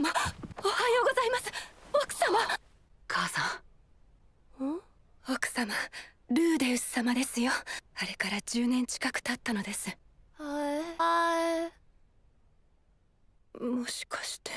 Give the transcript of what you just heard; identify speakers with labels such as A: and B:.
A: 様おはようございます奥様母
B: さん
C: ん奥様ルーデウス様ですよあれから10年近く経ったのです
B: あえ
D: えもしかして